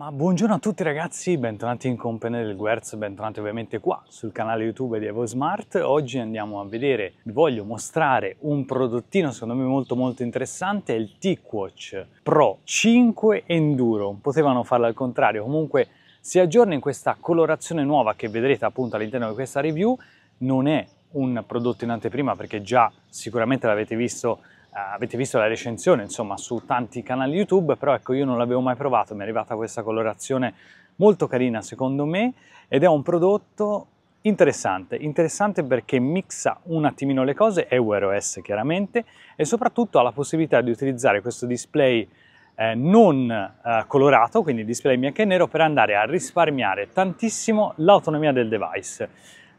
Ma buongiorno a tutti ragazzi, bentornati in compagnia del Guerz, bentornati ovviamente qua sul canale YouTube di EvoSmart. Oggi andiamo a vedere, vi voglio mostrare un prodottino secondo me molto molto interessante, è il TicWatch Pro 5 Enduro. Potevano farlo al contrario, comunque si aggiorna in questa colorazione nuova che vedrete appunto all'interno di questa review. Non è un prodotto in anteprima perché già sicuramente l'avete visto eh, avete visto la recensione insomma su tanti canali YouTube, però ecco io non l'avevo mai provato, mi è arrivata questa colorazione molto carina secondo me ed è un prodotto interessante, interessante perché mixa un attimino le cose, è WearOS chiaramente e soprattutto ha la possibilità di utilizzare questo display eh, non eh, colorato, quindi display bianco e nero, per andare a risparmiare tantissimo l'autonomia del device.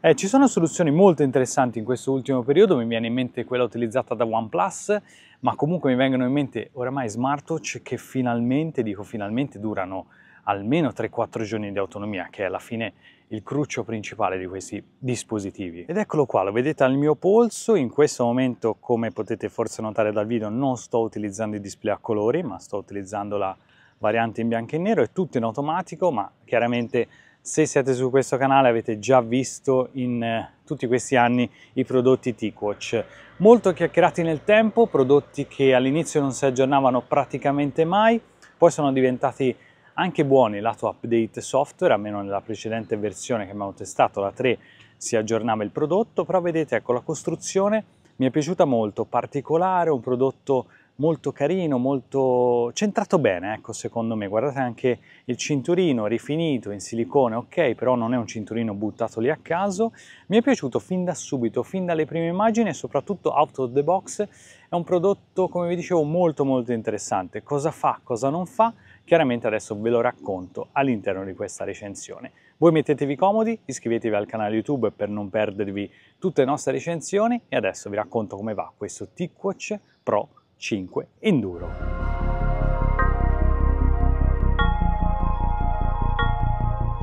Eh, ci sono soluzioni molto interessanti in questo ultimo periodo, mi viene in mente quella utilizzata da OnePlus, ma comunque mi vengono in mente oramai smartwatch che finalmente, dico finalmente, durano almeno 3-4 giorni di autonomia, che è alla fine il cruccio principale di questi dispositivi. Ed eccolo qua, lo vedete al mio polso, in questo momento come potete forse notare dal video non sto utilizzando i display a colori, ma sto utilizzando la variante in bianco e nero, è tutto in automatico, ma chiaramente se siete su questo canale avete già visto in eh, tutti questi anni i prodotti TicWatch, molto chiacchierati nel tempo, prodotti che all'inizio non si aggiornavano praticamente mai, poi sono diventati anche buoni lato update software, almeno nella precedente versione che abbiamo testato, la 3, si aggiornava il prodotto, però vedete ecco la costruzione mi è piaciuta molto, particolare, un prodotto molto carino, molto centrato bene, ecco, secondo me. Guardate anche il cinturino rifinito in silicone, ok, però non è un cinturino buttato lì a caso. Mi è piaciuto fin da subito, fin dalle prime immagini e soprattutto out of the box. È un prodotto, come vi dicevo, molto molto interessante. Cosa fa, cosa non fa? Chiaramente adesso ve lo racconto all'interno di questa recensione. Voi mettetevi comodi, iscrivetevi al canale YouTube per non perdervi tutte le nostre recensioni e adesso vi racconto come va questo TicWatch Pro 5 Enduro.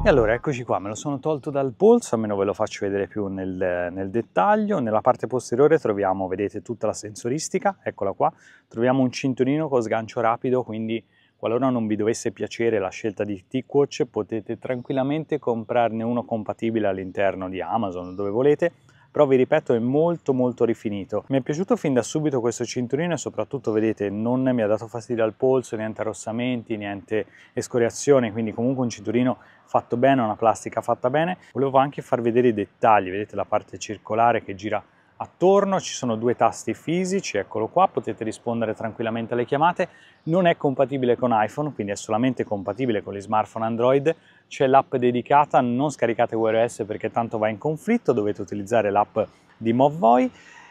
E allora eccoci qua, me lo sono tolto dal polso, almeno ve lo faccio vedere più nel, nel, dettaglio. Nella parte posteriore troviamo, vedete, tutta la sensoristica, eccola qua. Troviamo un cinturino con sgancio rapido, quindi qualora non vi dovesse piacere la scelta di TicWatch potete tranquillamente comprarne uno compatibile all'interno di Amazon, dove volete, però vi ripeto è molto molto rifinito. Mi è piaciuto fin da subito questo cinturino e soprattutto vedete non mi ha dato fastidio al polso, niente arrossamenti, niente escoriazione, quindi comunque un cinturino fatto bene, una plastica fatta bene. Volevo anche far vedere i dettagli, vedete la parte circolare che gira attorno, ci sono due tasti fisici, eccolo qua, potete rispondere tranquillamente alle chiamate, non è compatibile con iPhone, quindi è solamente compatibile con gli smartphone Android, c'è l'app dedicata, non scaricate WRS perché tanto va in conflitto, dovete utilizzare l'app di Movvoi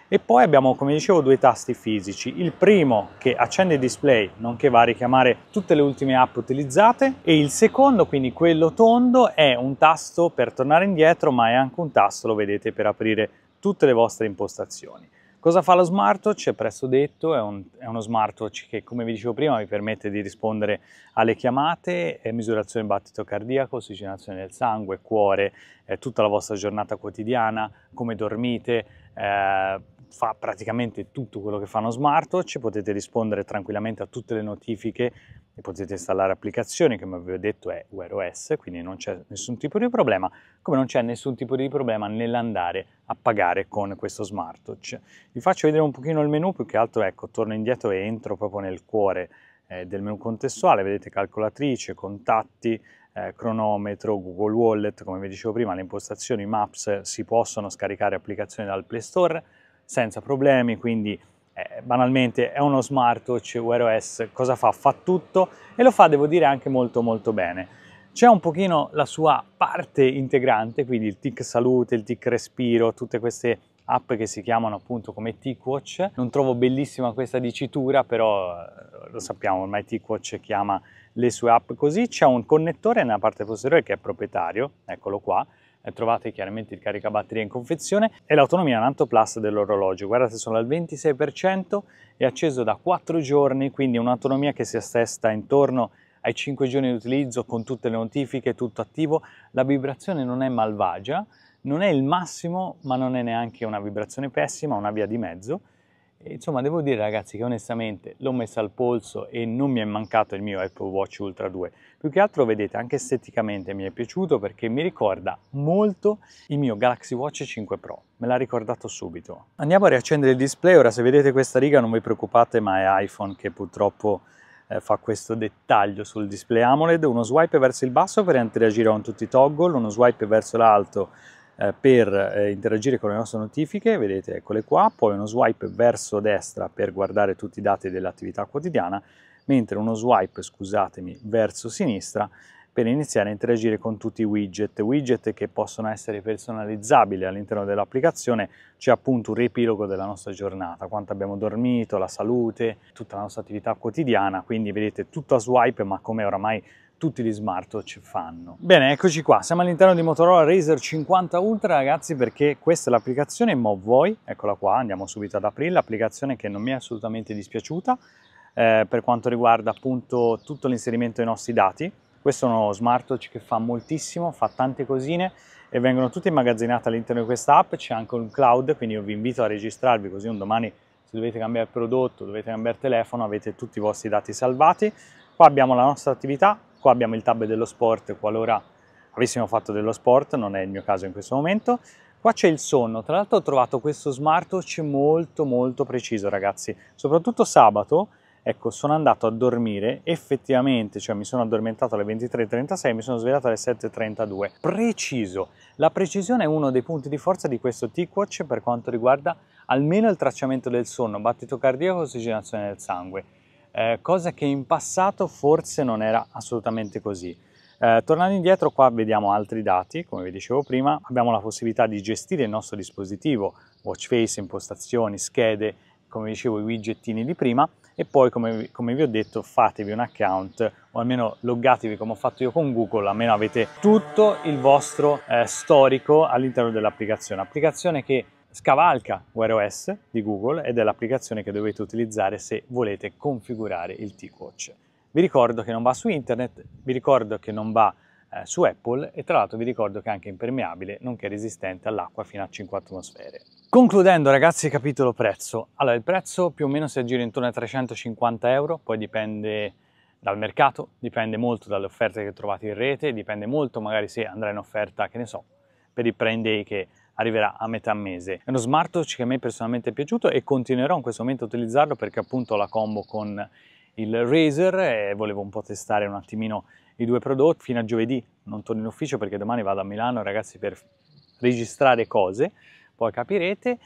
e poi abbiamo, come dicevo, due tasti fisici. Il primo che accende il display, nonché va a richiamare tutte le ultime app utilizzate e il secondo, quindi quello tondo, è un tasto per tornare indietro, ma è anche un tasto, lo vedete, per aprire tutte le vostre impostazioni. Cosa fa lo smartwatch? È presto detto, è, un, è, uno smartwatch che come vi dicevo prima vi permette di rispondere alle chiamate, misurazione del battito cardiaco, ossigenazione del sangue, cuore, eh, tutta la vostra giornata quotidiana, come dormite, eh, fa praticamente tutto quello che fa fanno smartwatch, potete rispondere tranquillamente a tutte le notifiche e potete installare applicazioni che come vi ho detto è Wear OS, quindi non c'è nessun tipo di problema, come non c'è nessun tipo di problema nell'andare a pagare con questo smartwatch. Vi faccio vedere un pochino il menu, più che altro ecco, torno indietro e entro proprio nel cuore eh, del menu contestuale, vedete calcolatrice, contatti, eh, cronometro, Google Wallet, come vi dicevo prima, le impostazioni Maps si possono scaricare applicazioni dal Play Store, senza problemi, quindi eh, banalmente è uno smartwatch Wear OS, cosa fa? Fa tutto e lo fa, devo dire, anche molto molto bene. C'è un pochino la sua parte integrante, quindi il tic salute, il tic respiro, tutte queste app che si chiamano appunto come tic watch. Non trovo bellissima questa dicitura, però eh, lo sappiamo, ormai tic watch chiama le sue app così. C'è un connettore nella parte posteriore che è proprietario, eccolo qua, trovate chiaramente il caricabatteria in confezione e l'autonomia Nanto Plus dell'orologio. Guardate, sono al 26%, è acceso da 4 giorni, quindi un'autonomia che si assesta intorno ai 5 giorni di utilizzo con tutte le notifiche, tutto attivo. La vibrazione non è malvagia, non è il massimo, ma non è neanche una vibrazione pessima, una via di mezzo Insomma, devo dire ragazzi che onestamente l'ho messa al polso e non mi è mancato il mio Apple Watch Ultra 2. Più che altro, vedete, anche esteticamente mi è piaciuto perché mi ricorda molto il mio Galaxy Watch 5 Pro. Me l'ha ricordato subito. Andiamo a riaccendere il display. Ora, se vedete questa riga non vi preoccupate, ma è iPhone che purtroppo eh, fa questo dettaglio sul display AMOLED. Uno swipe verso il basso per interagire con tutti i toggle, uno swipe verso l'alto eh, per eh, interagire con le nostre notifiche, vedete eccole qua, poi uno swipe verso destra per guardare tutti i dati dell'attività quotidiana, mentre uno swipe, scusatemi, verso sinistra per iniziare a interagire con tutti i widget, widget che possono essere personalizzabili all'interno dell'applicazione, c'è appunto un riepilogo della nostra giornata, quanto abbiamo dormito, la salute, tutta la nostra attività quotidiana, quindi vedete tutto a swipe ma come oramai tutti gli smartwatch fanno. Bene, eccoci qua, siamo all'interno di Motorola Razer 50 Ultra ragazzi perché questa è l'applicazione Movvoi, eccola qua, andiamo subito ad aprire, l'applicazione che non mi è assolutamente dispiaciuta eh, per quanto riguarda appunto tutto l'inserimento dei nostri dati, questo è uno smartwatch che fa moltissimo, fa tante cosine e vengono tutte immagazzinate all'interno di questa app, c'è anche un cloud, quindi io vi invito a registrarvi così un domani se dovete cambiare prodotto, dovete cambiare telefono, avete tutti i vostri dati salvati. Qua abbiamo la nostra attività, qua abbiamo il tab dello sport qualora avessimo fatto dello sport, non è il mio caso in questo momento. Qua c'è il sonno, tra l'altro ho trovato questo smartwatch molto molto preciso ragazzi, soprattutto sabato Ecco, sono andato a dormire, effettivamente, cioè mi sono addormentato alle 23.36, mi sono svegliato alle 7.32. Preciso! La precisione è uno dei punti di forza di questo T-Watch per quanto riguarda almeno il tracciamento del sonno, battito cardiaco e ossigenazione del sangue, eh, cosa che in passato forse non era assolutamente così. Eh, tornando indietro, qua vediamo altri dati, come vi dicevo prima, abbiamo la possibilità di gestire il nostro dispositivo, watch face, impostazioni, schede, come dicevo i widgettini di prima, e poi come, come, vi ho detto fatevi un account o almeno loggatevi come ho fatto io con Google, almeno avete tutto il vostro eh, storico all'interno dell'applicazione, applicazione che scavalca WearOS di Google ed è l'applicazione che dovete utilizzare se volete configurare il T-Coach. Vi ricordo che non va su internet, vi ricordo che non va eh, su Apple e tra l'altro vi ricordo che è anche impermeabile nonché resistente all'acqua fino a 5 atmosfere. Concludendo ragazzi capitolo prezzo, allora il prezzo più o meno si aggira intorno ai 350 euro, poi dipende dal mercato, dipende molto dalle offerte che trovate in rete, dipende molto magari se andrà in offerta, che ne so, per il Prime Day che arriverà a metà mese. È uno smartwatch che a me personalmente è piaciuto e continuerò in questo momento a utilizzarlo perché appunto la combo con il Razer e volevo un po' testare un attimino i due prodotti. Fino a giovedì non torno in ufficio perché domani vado a Milano, ragazzi, per registrare cose, poi capirete.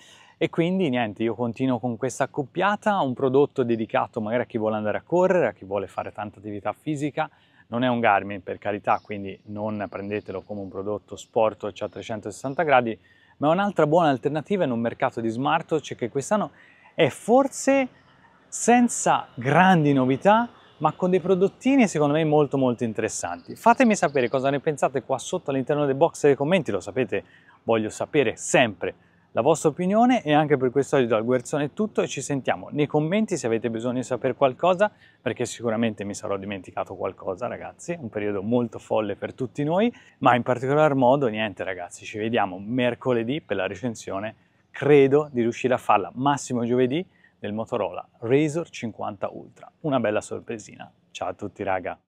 E quindi niente, io continuo con questa accoppiata, un prodotto dedicato magari a chi vuole andare a correre, a chi vuole fare tanta attività fisica, non è un Garmin per carità, quindi non prendetelo come un prodotto sport cioè a 360 gradi, ma è un'altra buona alternativa in un mercato di smartwatch che quest'anno è forse senza grandi novità, ma con dei prodottini secondo me molto molto interessanti. Fatemi sapere cosa ne pensate qua sotto all'interno del box dei commenti, lo sapete, voglio sapere sempre la vostra opinione e anche per questo oggi dal Guerzone è tutto e ci sentiamo nei commenti se avete bisogno di sapere qualcosa perché sicuramente mi sarò dimenticato qualcosa ragazzi, un periodo molto folle per tutti noi, ma in particolar modo niente ragazzi, ci vediamo mercoledì per la recensione, credo di riuscire a farla massimo giovedì del Motorola Razor 50 Ultra. Una bella sorpresina. Ciao a tutti raga!